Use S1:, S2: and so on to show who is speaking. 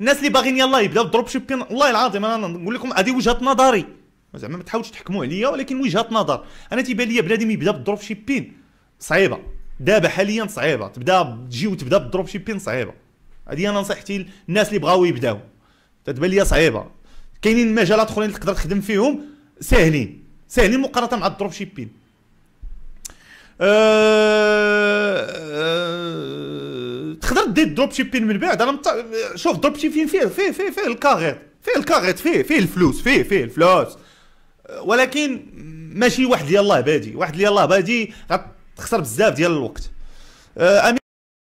S1: الناس اللي باغيين يلاه يبداو دروب شيبين والله العظيم انا نقول لكم هذه وجهه نظري زعما ما تحاولش تحكموا عليا ولكن وجهه نظر انا تيبان لي بنادم يبدا بالدروب شيبين صعيبه دابا حاليا صعيبه تبدا تجي وتبدا بالدروب شيبين صعيبه هذه انا نصيحتي للناس اللي بغاو يبداو تتبان لي صعيبه كاينين مجالات اخرين اللي تقدر تخدم فيهم ساهلين ساهلين مقارنه مع الدروب شيبين أه، تقدر دير دروب شيبين من بعد انا مت... شوف دروب شيبين فيه فيه فيه فيه الكاغيط فيه الكاريط فيه فيه الفلوس فيه فيه الفلوس ولكن ماشي واحد يلاه بادي واحد يلاه بادي غتخسر بزاف ديال الوقت آه، أمين